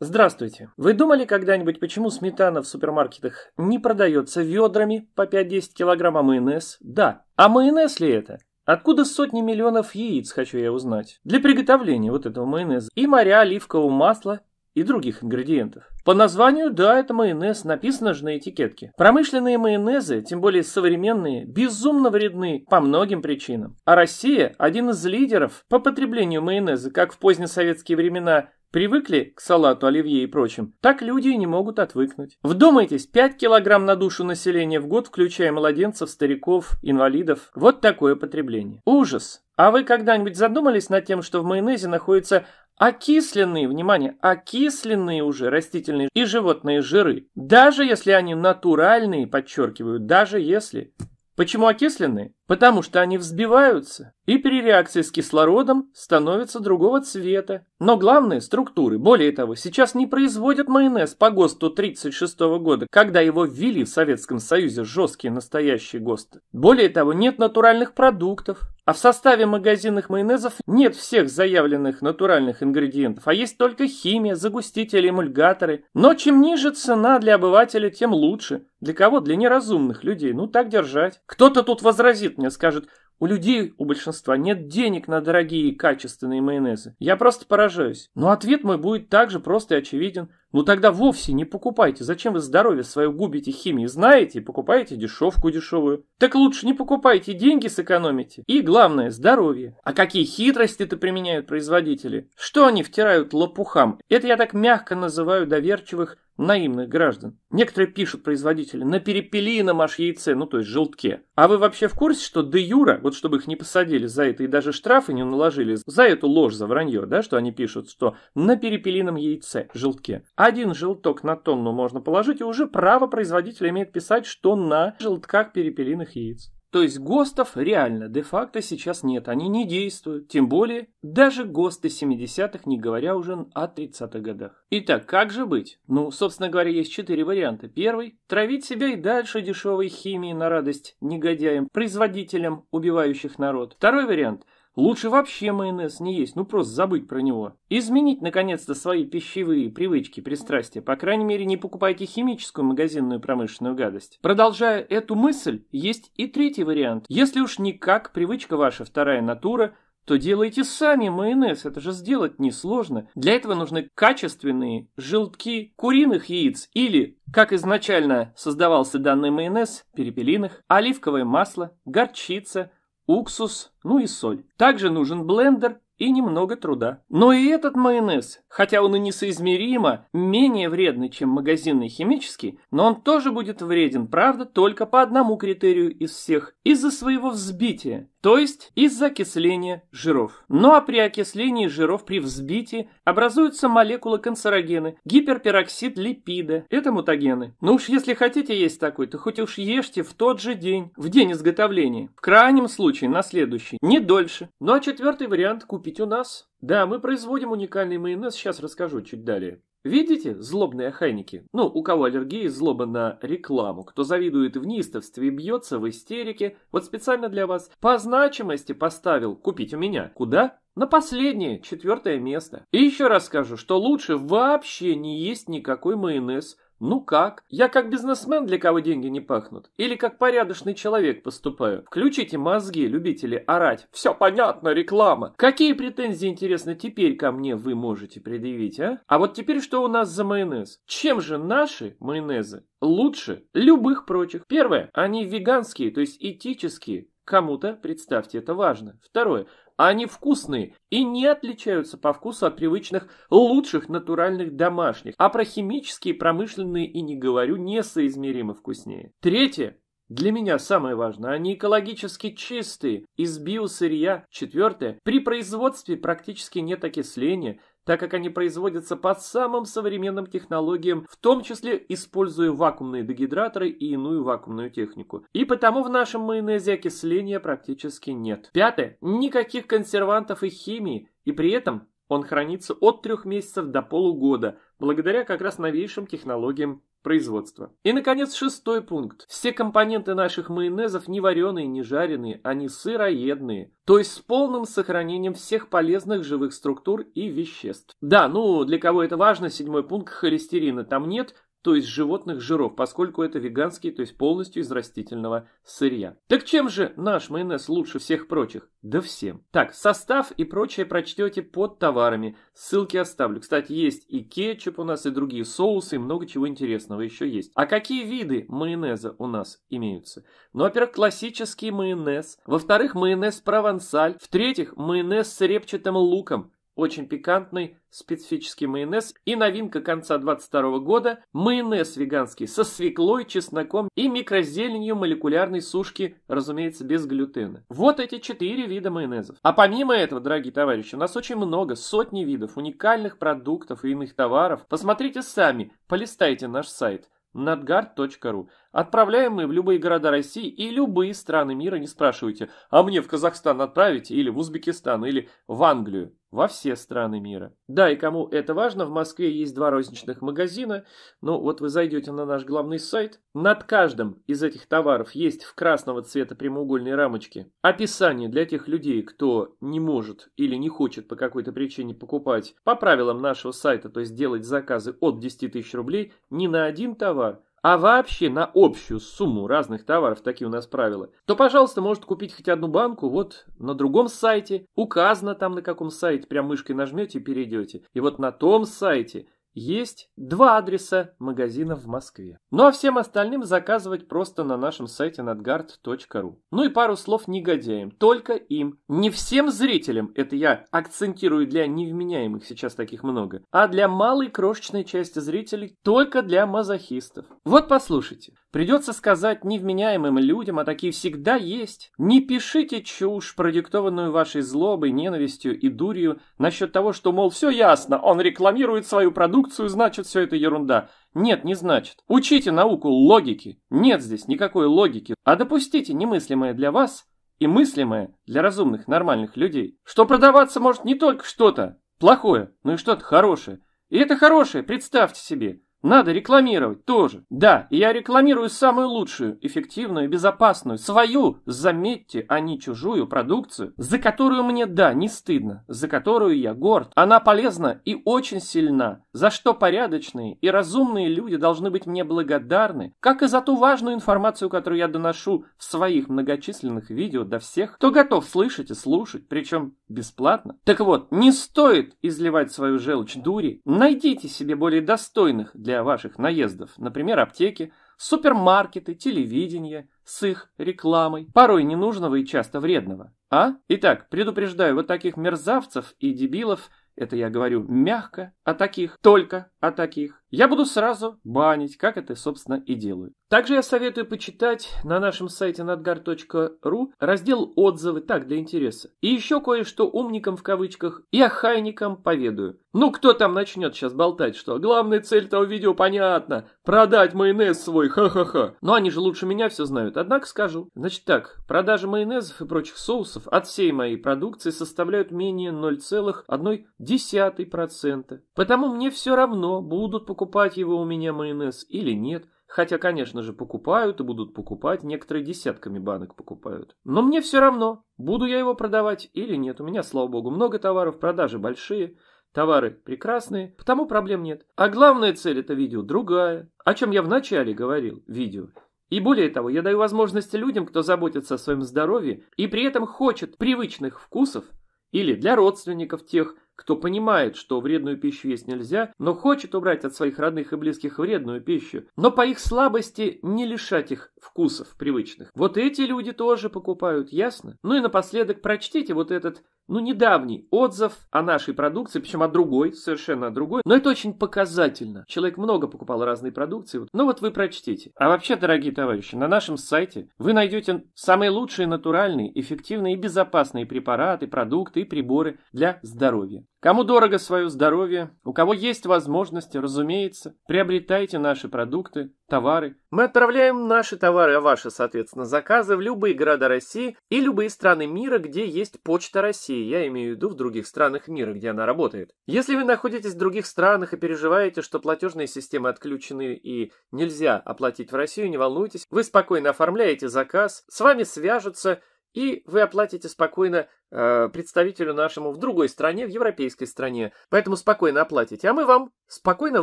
Здравствуйте. Вы думали когда-нибудь, почему сметана в супермаркетах не продается ведрами по 5-10 килограмм, а майонез? Да. А майонез ли это? Откуда сотни миллионов яиц, хочу я узнать, для приготовления вот этого майонеза? И моря оливкового масла, и других ингредиентов. По названию, да, это майонез, написано же на этикетке. Промышленные майонезы, тем более современные, безумно вредны по многим причинам. А Россия – один из лидеров по потреблению майонеза, как в позднесоветские времена Привыкли к салату, оливье и прочим, так люди и не могут отвыкнуть. Вдумайтесь, 5 килограмм на душу населения в год, включая младенцев, стариков, инвалидов. Вот такое потребление. Ужас! А вы когда-нибудь задумались над тем, что в майонезе находится окисленные, внимание, окисленные уже растительные и животные жиры. Даже если они натуральные, подчеркиваю, даже если. Почему окисленные? потому что они взбиваются и при реакции с кислородом становятся другого цвета. Но главные структуры, более того, сейчас не производят майонез по ГОСТу 36 года, когда его ввели в Советском Союзе жесткие настоящие ГОСТы. Более того, нет натуральных продуктов, а в составе магазинных майонезов нет всех заявленных натуральных ингредиентов, а есть только химия, загустители, эмульгаторы. Но чем ниже цена для обывателя, тем лучше. Для кого? Для неразумных людей. Ну так держать. Кто-то тут возразит, мне, скажет, у людей, у большинства нет денег на дорогие и качественные майонезы. Я просто поражаюсь. Но ответ мой будет также прост и очевиден. Ну тогда вовсе не покупайте. Зачем вы здоровье свое губите химией? Знаете, покупаете дешевку дешевую. Так лучше не покупайте, деньги сэкономите. И главное, здоровье. А какие хитрости-то применяют производители? Что они втирают лопухам? Это я так мягко называю доверчивых наивных граждан. Некоторые пишут производители на перепелином аж яйце, ну то есть желтке. А вы вообще в курсе, что де юра, вот чтобы их не посадили за это и даже штрафы не наложили за эту ложь, за вранье, да, что они пишут, что на перепелином яйце, желтке. Один желток на тонну можно положить, и уже право производителя имеет писать, что на желтках перепелиных яиц. То есть ГОСТов реально де-факто сейчас нет, они не действуют, тем более даже ГОСТы 70-х, не говоря уже о 30-х годах. Итак, как же быть? Ну, собственно говоря, есть четыре варианта. Первый – травить себя и дальше дешевой химией на радость негодяям, производителям, убивающих народ. Второй вариант – Лучше вообще майонез не есть, ну просто забыть про него. Изменить, наконец-то, свои пищевые привычки, пристрастия. По крайней мере, не покупайте химическую магазинную промышленную гадость. Продолжая эту мысль, есть и третий вариант. Если уж никак привычка ваша вторая натура – то делайте сами майонез, это же сделать несложно. Для этого нужны качественные желтки куриных яиц или, как изначально создавался данный майонез, перепелиных, оливковое масло, горчица – уксус, ну и соль. Также нужен блендер и немного труда. Но и этот майонез, хотя он и несоизмеримо менее вредный, чем магазинный химический, но он тоже будет вреден, правда, только по одному критерию из всех – из-за своего взбития, то есть из-за окисления жиров. Ну а при окислении жиров при взбитии образуются молекулы канцерогены, гиперпероксид липида – это мутагены. Ну уж если хотите есть такой, то хоть уж ешьте в тот же день, в день изготовления, в крайнем случае на следующий, не дольше. Ну а четвертый вариант – купить купить у нас. Да, мы производим уникальный майонез, сейчас расскажу чуть далее. Видите, злобные охайники? Ну, у кого аллергия злоба на рекламу, кто завидует в неистовстве и бьется в истерике, вот специально для вас по значимости поставил «купить у меня». Куда? На последнее, четвертое место. И еще раз скажу, что лучше вообще не есть никакой майонез – ну как? Я как бизнесмен, для кого деньги не пахнут? Или как порядочный человек поступаю? Включите мозги, любители орать. Все понятно, реклама. Какие претензии, интересно, теперь ко мне вы можете предъявить, а? А вот теперь что у нас за майонез? Чем же наши майонезы лучше любых прочих? Первое, они веганские, то есть этические. Кому-то, представьте, это важно. Второе, они вкусные и не отличаются по вкусу от привычных лучших натуральных домашних, а про химические, промышленные и не говорю, несоизмеримо вкуснее. Третье. Для меня самое важное, они экологически чистые, из биосырья. Четвертое, при производстве практически нет окисления, так как они производятся по самым современным технологиям, в том числе используя вакуумные дегидраторы и иную вакуумную технику. И потому в нашем майонезе окисления практически нет. Пятое. Никаких консервантов и химии, и при этом он хранится от трех месяцев до полугода, благодаря как раз новейшим технологиям производства. И, наконец, шестой пункт. Все компоненты наших майонезов не вареные, не жареные, они сыроедные, то есть с полным сохранением всех полезных живых структур и веществ. Да, ну, для кого это важно, седьмой пункт холестерина там нет, то есть животных жиров, поскольку это веганский, то есть полностью из растительного сырья. Так чем же наш майонез лучше всех прочих? Да всем. Так, состав и прочее прочтете под товарами, ссылки оставлю. Кстати, есть и кетчуп у нас, и другие соусы, и много чего интересного еще есть. А какие виды майонеза у нас имеются? Ну, во-первых, классический майонез, во-вторых, майонез провансаль, в-третьих, майонез с репчатым луком, очень пикантный специфический майонез и новинка конца 22 года – майонез веганский со свеклой, чесноком и микрозеленью молекулярной сушки, разумеется, без глютена. Вот эти четыре вида майонезов. А помимо этого, дорогие товарищи, у нас очень много, сотни видов уникальных продуктов и иных товаров. Посмотрите сами, полистайте наш сайт – nadgard.ru. Отправляем мы в любые города России и любые страны мира, не спрашивайте, а мне в Казахстан отправить, или в Узбекистан, или в Англию, во все страны мира. Да, и кому это важно, в Москве есть два розничных магазина, ну вот вы зайдете на наш главный сайт, над каждым из этих товаров есть в красного цвета прямоугольной рамочке описание для тех людей, кто не может или не хочет по какой-то причине покупать по правилам нашего сайта, то есть делать заказы от 10 тысяч рублей, не на один товар – а вообще на общую сумму разных товаров, такие у нас правила, то, пожалуйста, может купить хоть одну банку вот на другом сайте, указано там на каком сайте, прям мышкой нажмете и перейдете. И вот на том сайте есть два адреса магазинов в Москве. Ну а всем остальным заказывать просто на нашем сайте надгард.ру. Ну и пару слов негодяям, только им. Не всем зрителям, это я акцентирую для невменяемых сейчас таких много, а для малой крошечной части зрителей, только для мазохистов. Вот послушайте. Придется сказать невменяемым людям, а такие всегда есть. Не пишите чушь, продиктованную вашей злобой, ненавистью и дурью насчет того, что, мол, все ясно, он рекламирует свою продукцию, значит, все это ерунда. Нет, не значит. Учите науку логики. Нет здесь никакой логики. А допустите немыслимое для вас и мыслимое для разумных, нормальных людей, что продаваться может не только что-то плохое, но и что-то хорошее. И это хорошее, представьте себе. Надо рекламировать тоже. Да, я рекламирую самую лучшую, эффективную, безопасную, свою, заметьте, а не чужую продукцию, за которую мне, да, не стыдно, за которую я горд. Она полезна и очень сильна, за что порядочные и разумные люди должны быть мне благодарны, как и за ту важную информацию, которую я доношу в своих многочисленных видео до всех, кто готов слышать и слушать, причем бесплатно. Так вот, не стоит изливать свою желчь дури, найдите себе более достойных для для ваших наездов, например, аптеки, супермаркеты, телевидение с их рекламой, порой ненужного и часто вредного. А? Итак, предупреждаю вот таких мерзавцев и дебилов, это я говорю мягко, о таких, только о таких, я буду сразу банить, как это, собственно, и делаю. Также я советую почитать на нашем сайте надгар.ру раздел «Отзывы», так, для интереса. И еще кое-что умникам в кавычках и охайникам поведаю. Ну, кто там начнет сейчас болтать, что главная цель того видео понятна, продать майонез свой, ха-ха-ха. Но они же лучше меня все знают, однако скажу. Значит так, продажи майонезов и прочих соусов от всей моей продукции составляют менее 0,1%. Потому мне все равно, будут покупать покупать его у меня майонез или нет, хотя, конечно же, покупают и будут покупать, некоторые десятками банок покупают. Но мне все равно, буду я его продавать или нет, у меня, слава богу, много товаров, продажи большие, Товары прекрасные, потому проблем нет. А главная цель это видео другая, о чем я вначале говорил, видео. И более того, я даю возможность людям, кто заботится о своем здоровье и при этом хочет привычных вкусов, или для родственников тех, кто понимает, что вредную пищу есть нельзя, но хочет убрать от своих родных и близких вредную пищу, но по их слабости не лишать их вкусов привычных. Вот эти люди тоже покупают, ясно? Ну и напоследок прочтите вот этот ну, недавний отзыв о нашей продукции, причем о другой, совершенно о другой. Но это очень показательно. Человек много покупал разные продукции. Ну вот вы прочтите. А вообще, дорогие товарищи, на нашем сайте вы найдете самые лучшие натуральные, эффективные и безопасные препараты, продукты и приборы для здоровья. Кому дорого свое здоровье, у кого есть возможности, разумеется, приобретайте наши продукты, товары. Мы отправляем наши товары, а ваши, соответственно, заказы в любые города России и любые страны мира, где есть почта России. Я имею в виду в других странах мира, где она работает. Если вы находитесь в других странах и переживаете, что платежные системы отключены и нельзя оплатить в Россию, не волнуйтесь, вы спокойно оформляете заказ, с вами свяжутся, и вы оплатите спокойно э, представителю нашему в другой стране, в европейской стране. Поэтому спокойно оплатите, а мы вам спокойно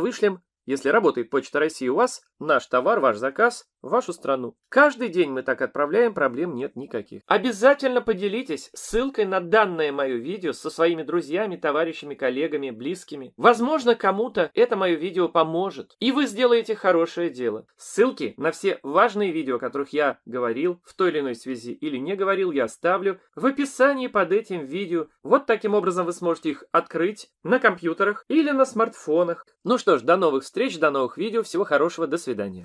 вышлем, если работает Почта России у вас, наш товар, ваш заказ в вашу страну. Каждый день мы так отправляем, проблем нет никаких. Обязательно поделитесь ссылкой на данное мое видео со своими друзьями, товарищами, коллегами, близкими. Возможно, кому-то это мое видео поможет, и вы сделаете хорошее дело. Ссылки на все важные видео, о которых я говорил в той или иной связи или не говорил, я оставлю в описании под этим видео. Вот таким образом вы сможете их открыть на компьютерах или на смартфонах. Ну что ж, до новых встреч, до новых видео, всего хорошего, до свидания.